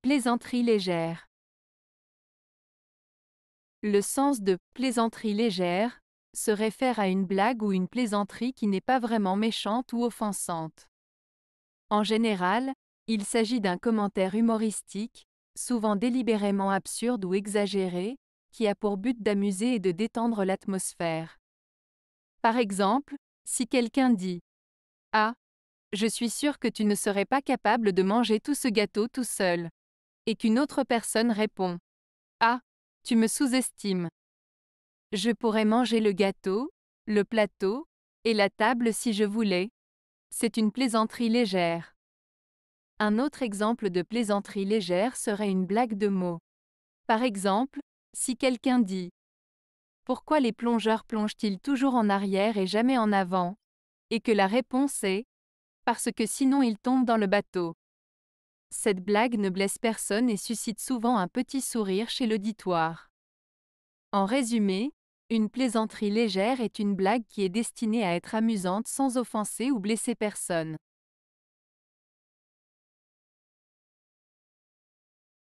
Plaisanterie légère. Le sens de plaisanterie légère se réfère à une blague ou une plaisanterie qui n'est pas vraiment méchante ou offensante. En général, il s'agit d'un commentaire humoristique, souvent délibérément absurde ou exagéré, qui a pour but d'amuser et de détendre l'atmosphère. Par exemple, si quelqu'un dit Ah, je suis sûr que tu ne serais pas capable de manger tout ce gâteau tout seul et qu'une autre personne répond Ah, tu me sous-estimes. Je pourrais manger le gâteau, le plateau, et la table si je voulais. C'est une plaisanterie légère. Un autre exemple de plaisanterie légère serait une blague de mots. Par exemple, si quelqu'un dit Pourquoi les plongeurs plongent-ils toujours en arrière et jamais en avant et que la réponse est Parce que sinon ils tombent dans le bateau. Cette blague ne blesse personne et suscite souvent un petit sourire chez l'auditoire. En résumé, une plaisanterie légère est une blague qui est destinée à être amusante sans offenser ou blesser personne.